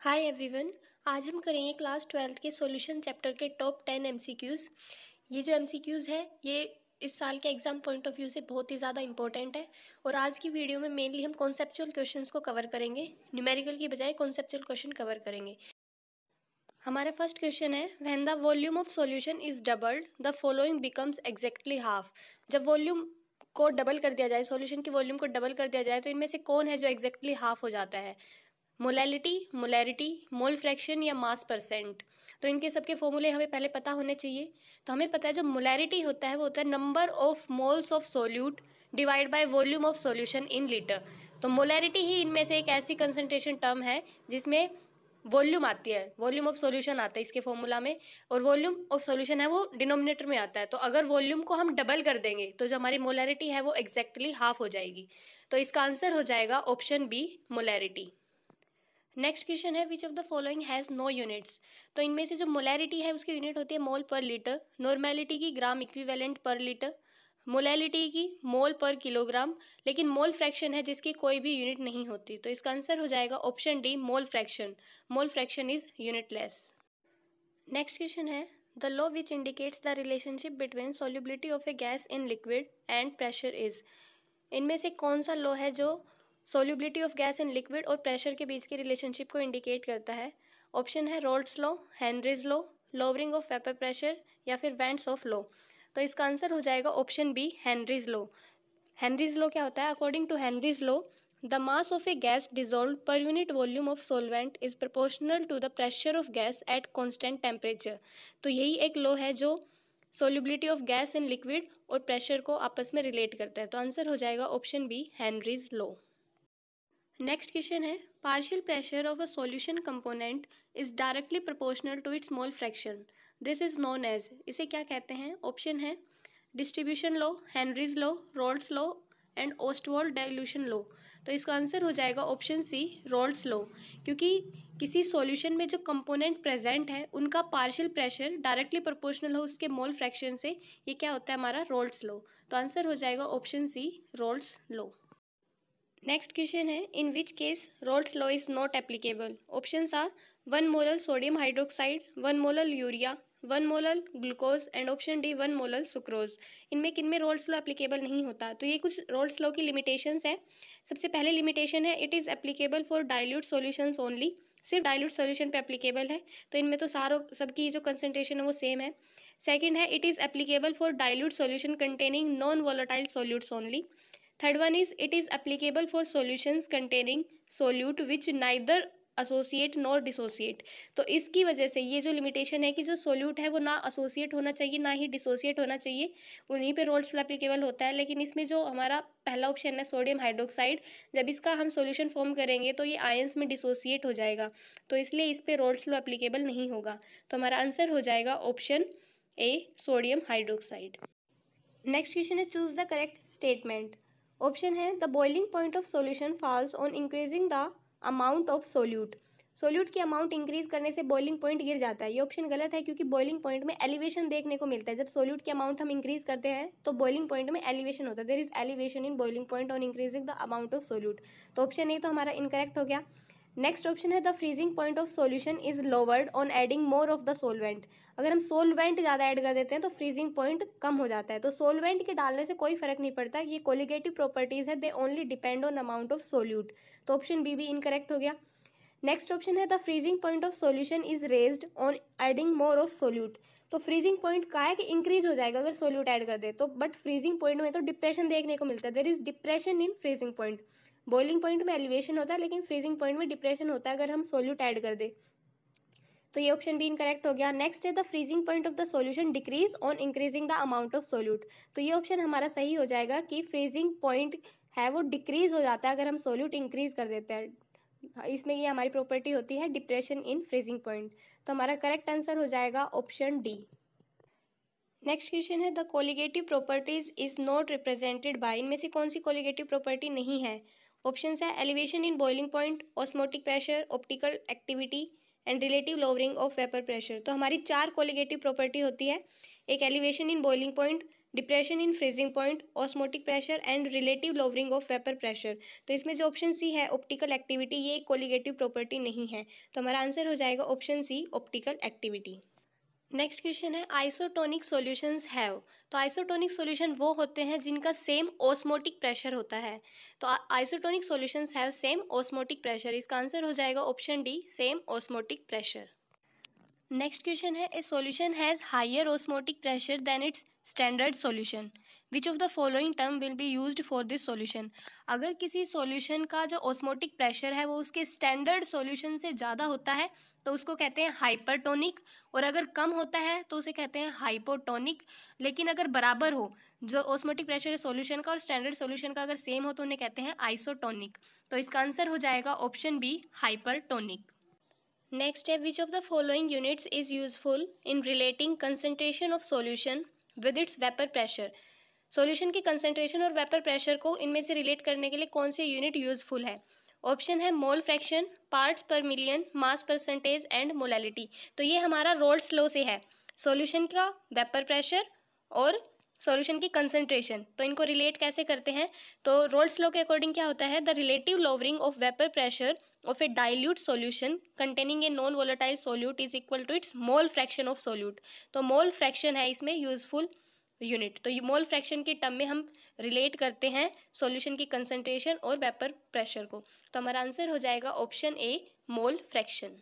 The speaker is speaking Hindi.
हाय एवरीवन आज हम करेंगे क्लास ट्वेल्थ के सॉल्यूशन चैप्टर के टॉप टेन एमसीक्यूज़ ये जो एमसीक्यूज़ है ये इस साल के एग्ज़ाम पॉइंट ऑफ व्यू से बहुत ही ज़्यादा इंपॉर्टेंट है और आज की वीडियो में मेनली हम कॉन्सेप्चुअल क्वेश्चंस को कवर करेंगे न्यूमेरिकल की बजाय कॉन्सेप्चुअल क्वेश्चन कवर करेंगे हमारा फर्स्ट क्वेश्चन है when the volume of solution is doubled the following becomes exactly half जब वॉल्यूम को डबल कर दिया जाए सॉल्यूशन की वॉल्यूम को डबल कर दिया जाए तो इनमें से कौन है जो एग्जैक्टली हाफ हो जाता है मोलैलिटी मोलैरिटी मोल फ्रैक्शन या मास परसेंट तो इनके सबके फॉर्मूले हमें पहले पता होने चाहिए तो हमें पता है जो मोलैरिटी होता है वो होता है number of moles of solute divide by volume of solution in litre तो मोलैरिटी ही इनमें से एक ऐसी कंसनट्रेशन टर्म है जिसमें वॉल्यूम आती है वॉल्यूम ऑफ सॉल्यूशन आता है इसके फॉर्मूला में और वॉल्यूम ऑफ सॉल्यूशन है वो डिनोमिनेटर में आता है तो अगर वॉल्यूम को हम डबल कर देंगे तो जो हमारी मोलैरिटी है वो एग्जैक्टली exactly हाफ हो जाएगी तो इसका आंसर हो जाएगा option B molarity next question है which of the following has no units तो इनमें से जो मोलैरिटी है उसकी यूनिट होती है मोल पर लीटर नॉर्मेलिटी की gram equivalent per litre molality की मोल पर किलोग्राम लेकिन मोल फ्रैक्शन है जिसकी कोई भी यूनिट नहीं होती तो इसका आंसर हो जाएगा option D mole fraction mole fraction is unitless next question है the law which indicates the relationship between solubility of a gas in liquid and pressure is इनमें से कौन सा लो है जो solubility of gas in liquid और प्रेशर के बीच के रिलेशनशिप को इंडिकेट करता है ऑप्शन है Raoult's law Henry's law lowering of vapour pressure या फिर वेंट्स ऑफ लो तो इसका आंसर हो जाएगा option B Henry's law Henry's law क्या होता है according to Henry's law the mass of a gas dissolve per unit volume of solvent is proportional to the pressure of gas at constant temperature तो यही एक लो है जो solubility of gas in liquid और प्रेशर को आपस में रिलेट करता है तो आंसर हो जाएगा option B Henry's law next question है partial pressure of a solution component is directly proportional to its mole fraction this is known as इसे क्या कहते हैं ऑप्शन है distribution law Henry's law Raoult's law and Ostwald dilution law तो इसका आंसर हो जाएगा ऑप्शन सी रोल्ड्स लो क्योंकि किसी सॉल्यूशन में जो कंपोनेंट प्रेजेंट है उनका पार्शियल प्रेशर डायरेक्टली प्रोपोर्शनल हो उसके मोल फ्रैक्शन से ये क्या होता है हमारा रोल्ड्स लो तो आंसर हो जाएगा option C Raoult's law next question है in which case Raoult's law is not applicable option A one molal sodium hydroxide one molal urea one molal glucose and option D one molal sucrose इनमें किन में रोल्स लॉ एप्लीकेबल नहीं होता तो ये कुछ रोल्स लॉ की लिमिटेशंस है सबसे पहले लिमिटेशन है it is applicable for dilute solutions only सिर्फ डायल्यूट सॉल्यूशन पे एप्लीकेबल है तो इनमें तो सारों सबकी जो कंसनट्रेशन है वो सेम है सेकेंड है it is applicable for dilute solution containing non volatile solutes only third one is it is applicable for solution containing solute which neither associate nor dissociate तो इसकी वजह से ये जो लिमिटेशन है कि जो सोल्यूट है वो ना असोसिएट होना चाहिए ना ही डिसोसिएट होना चाहिए उन्हीं पे रोल्स एप्लीकेबल होता है लेकिन इसमें जो हमारा पहला ऑप्शन है सोडियम हाइड्रोक्साइड जब इसका हम सोल्यूशन फॉर्म करेंगे तो ये आयंस में डिसोसिएट हो जाएगा तो इसलिए इस पर रोल्स लो एप्लीकेबल नहीं होगा तो हमारा आंसर हो जाएगा option A sodium hydroxide next question है choose the correct statement option है the boiling point of solution falls on increasing the amount of solute solute की अमाउंट इंक्रीज करने से बॉइलिंग पॉइंट गिर जाता है ये ऑप्शन गलत है क्योंकि बॉइलिंग पॉइंट में एलिवेशन देखने को मिलता है जब सोल्यूट की अमाउंट हम इंक्रीज करते हैं तो बॉइलिंग पॉइंट में एलिवेशन होता है there is elevation in boiling point on increasing the amount of solute तो ऑप्शन ए तो हमारा इनकरेक्ट हो गया नेक्स्ट ऑप्शन है the freezing point of solution is lowered on adding more of the solvent अगर हम सोलवेंट ज़्यादा ऐड कर देते हैं तो फ्रीजिंग पॉइंट कम हो जाता है तो सोलवेंट के डालने से कोई फर्क नहीं पड़ता ये कोलिगेटिव प्रॉपर्टीज़ है they only depend on amount of solute तो ऑप्शन बी भी इनकरेक्ट हो गया नेक्स्ट ऑप्शन है the freezing point of solution is raised on adding more of solute तो फ्रीजिंग पॉइंट का है कि इंक्रीज हो जाएगा अगर सोल्यूट ऐड कर दे तो बट फ्रीजिंग पॉइंट में तो डिप्रेशन देखने को मिलता है there is depression in freezing point boiling point में एलिवेशन होता है लेकिन फ्रीजिंग पॉइंट में डिप्रेशन होता है अगर हम सोल्यूट ऐड कर दें तो ये ऑप्शन भी इनकरेक्ट हो गया नेक्स्ट है the freezing point of the solution decrease on increasing the amount of solute तो ये ऑप्शन हमारा सही हो जाएगा कि फ्रीजिंग पॉइंट है वो डिक्रीज हो जाता है अगर हम सोल्यूट इंक्रीज कर देते हैं इसमें ये हमारी प्रॉपर्टी होती है डिप्रेशन इन फ्रीजिंग पॉइंट तो हमारा करेक्ट आंसर हो जाएगा ऑप्शन डी नेक्स्ट क्वेश्चन है the colligative properties is not represented by इनमें से कौन सी कोलिगेटिव प्रॉपर्टी नहीं है ऑप्शन है elevation in boiling point osmotic pressure optical activity and relative lowering of vapour pressure तो हमारी चार कोलिगेटिव प्रॉपर्टी होती है एक elevation in boiling point depression in freezing point osmotic pressure and relative lowering of vapour pressure तो इसमें जो ऑप्शन सी है ऑप्टिकल एक्टिविटी ये एक कोलिगेटिव प्रॉपर्टी नहीं है तो हमारा आंसर हो जाएगा option C optical activity next question है आइसोटोनिक सॉल्यूशंस हैव तो आइसोटोनिक सॉल्यूशन वो होते हैं जिनका सेम ओस्मोटिक प्रेशर होता है तो isotonic solutions have same osmotic pressure इसका आंसर हो जाएगा option D same osmotic pressure next question है a solution has higher osmotic pressure than its standard solution which of the following term will be use for this solution अगर किसी सोल्यूशन का जो ऑस्मोटिक प्रेशर है वो उसके स्टैंडर्ड सोल्यूशन से ज़्यादा होता है तो उसको कहते हैं हाइपरटोनिक और अगर कम होता है तो उसे कहते हैं हाइपोटोनिक लेकिन अगर बराबर हो जो ऑस्मोटिक प्रेशर है सोल्यूशन का और स्टैंडर्ड सोल्यूशन का अगर सेम हो तो उन्हें कहते हैं आइसोटोनिक तो इसका आंसर हो जाएगा ऑप्शन बी हाइपरटोनिक नेक्स्ट है which of the following units is useful in relating concentration of solution with its vapour pressure solution की कंसंट्रेशन और वेपर प्रेशर को इनमें से रिलेट करने के लिए कौन से यूनिट यूजफुल है ऑप्शन है mole fraction parts per million mass percentage and molality तो ये हमारा रोल स्लो से है सॉल्यूशन का वेपर प्रेशर और सॉल्यूशन की कंसंट्रेशन तो इनको रिलेट कैसे करते हैं तो रोल स्लो के अकॉर्डिंग क्या होता है the relative lowering of vapour pressure of a dilute solution containing a non volatile solute is equal to its mole fraction of solute तो मोल फ्रैक्शन है इसमें यूजफुल यूनिट तो मोल फ्रैक्शन के टर्म में हम रिलेट करते हैं सॉल्यूशन की कंसंट्रेशन और वेपर प्रेशर को तो हमारा आंसर हो जाएगा ऑप्शन ए मोल फ्रैक्शन